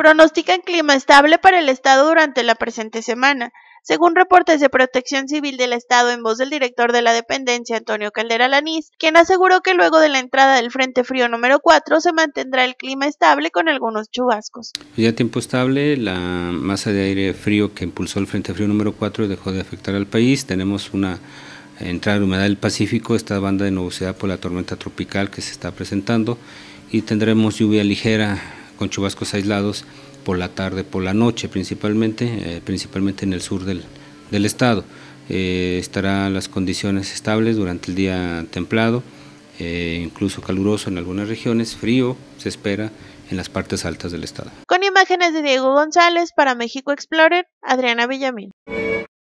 pronostican clima estable para el estado durante la presente semana. Según reportes de Protección Civil del Estado en voz del director de la dependencia, Antonio Caldera Lanís, quien aseguró que luego de la entrada del Frente Frío número 4 se mantendrá el clima estable con algunos chubascos. Ya tiempo estable, la masa de aire frío que impulsó el Frente Frío número 4 dejó de afectar al país. Tenemos una entrada de humedad del Pacífico, esta banda de nubosidad por la tormenta tropical que se está presentando y tendremos lluvia ligera con chubascos aislados por la tarde, por la noche principalmente, eh, principalmente en el sur del, estado. Eh, estarán las condiciones estables durante el día templado, eh, incluso caluroso en algunas regiones, frío se espera en las partes altas del estado. Con imágenes de Diego González para México Explorer, Adriana Villamil.